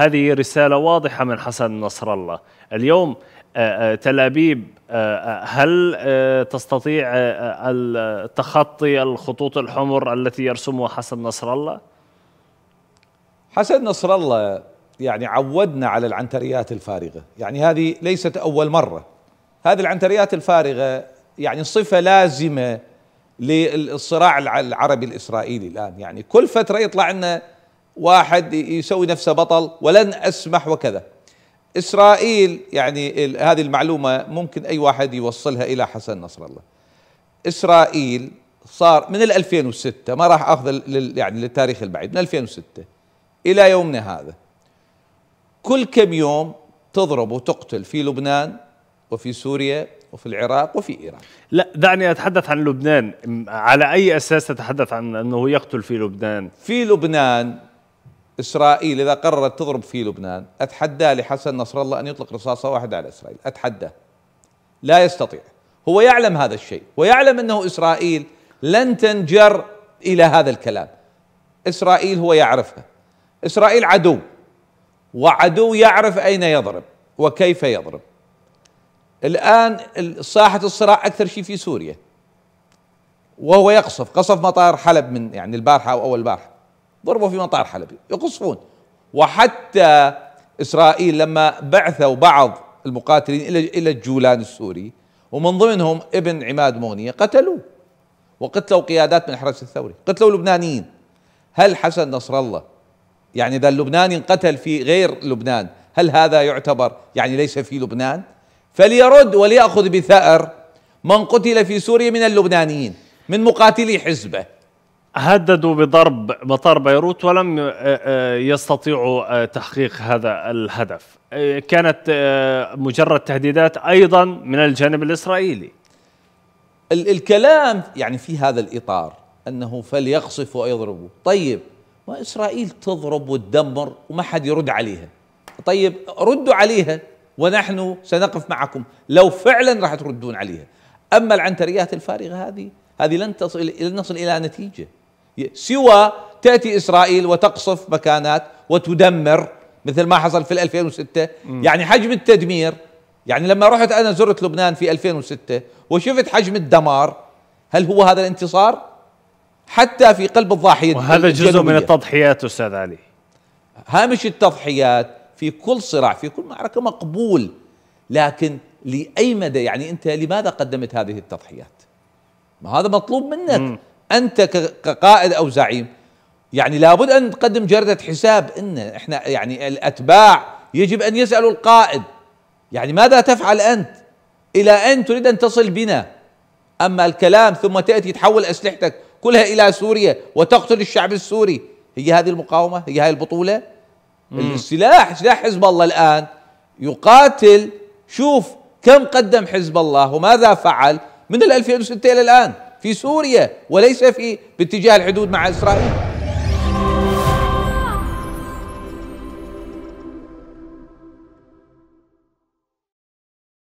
هذه رسالة واضحة من حسن نصر الله اليوم آه، آه، تل أبيب آه، هل تستطيع تخطي الخطوط الحمر التي يرسمها حسن نصر الله؟ حسن نصر الله يعني عودنا على العنتريات الفارغة يعني هذه ليست أول مرة هذه العنتريات الفارغة يعني صفة لازمة للصراع العربي الإسرائيلي الآن يعني كل فترة يطلع لنا واحد يسوي نفسه بطل ولن اسمح وكذا اسرائيل يعني هذه المعلومه ممكن اي واحد يوصلها الى حسن نصر الله اسرائيل صار من 2006 ما راح اخذ يعني للتاريخ البعيد من 2006 الى يومنا هذا كل كم يوم تضرب وتقتل في لبنان وفي سوريا وفي العراق وفي ايران لا دعني اتحدث عن لبنان على اي اساس تتحدث عن انه يقتل في لبنان في لبنان اسرائيل اذا قررت تضرب في لبنان اتحدى لحسن نصر الله ان يطلق رصاصه واحده على اسرائيل اتحداه لا يستطيع هو يعلم هذا الشيء ويعلم انه اسرائيل لن تنجر الى هذا الكلام اسرائيل هو يعرفها اسرائيل عدو وعدو يعرف اين يضرب وكيف يضرب الان ساحه الصراع اكثر شيء في سوريا وهو يقصف قصف مطار حلب من يعني البارحه او اول البارحه ضربوا في مطار حلب يقصفون وحتى اسرائيل لما بعثوا بعض المقاتلين الى الى الجولان السوري ومن ضمنهم ابن عماد مونية قتلوه وقتلوا قيادات من الحرس الثوري قتلوا لبنانيين هل حسن نصر الله يعني اذا اللبناني انقتل في غير لبنان هل هذا يعتبر يعني ليس في لبنان فليرد وليأخذ بثأر من قتل في سوريا من اللبنانيين من مقاتلي حزبه هددوا بضرب مطار بيروت ولم آه، آه، يستطيعوا آه، تحقيق هذا الهدف كانت مجرد تهديدات أيضا من الجانب الإسرائيلي الكلام يعني في هذا الإطار أنه فليقصف ويضربوا طيب وإسرائيل تضرب وتدمر وما حد يرد عليها طيب ردوا عليها ونحن سنقف معكم لو فعلا راح تردون عليها أما العنتريات الفارغة هذه هذه لن تصل لن نصل الى نتيجه سوى تأتي إسرائيل وتقصف مكانات وتدمر مثل ما حصل في 2006 م. يعني حجم التدمير يعني لما رحت أنا زرت لبنان في 2006 وشفت حجم الدمار هل هو هذا الانتصار؟ حتى في قلب الضاحية وهذا جزء الجنوبية. من التضحيات أستاذ علي هامش التضحيات في كل صراع في كل معركة مقبول لكن لأي مدى يعني أنت لماذا قدمت هذه التضحيات ما هذا مطلوب منك م. انت كقائد او زعيم يعني لابد ان تقدم جرده حساب ان احنا يعني الاتباع يجب ان يسالوا القائد يعني ماذا تفعل انت الى ان تريد ان تصل بنا اما الكلام ثم تاتي تحول اسلحتك كلها الى سوريا وتقتل الشعب السوري هي هذه المقاومه هي هذه البطوله مم. السلاح سلاح حزب الله الان يقاتل شوف كم قدم حزب الله وماذا فعل من ال 2006 الى الان في سوريا وليس في باتجاه الحدود مع إسرائيل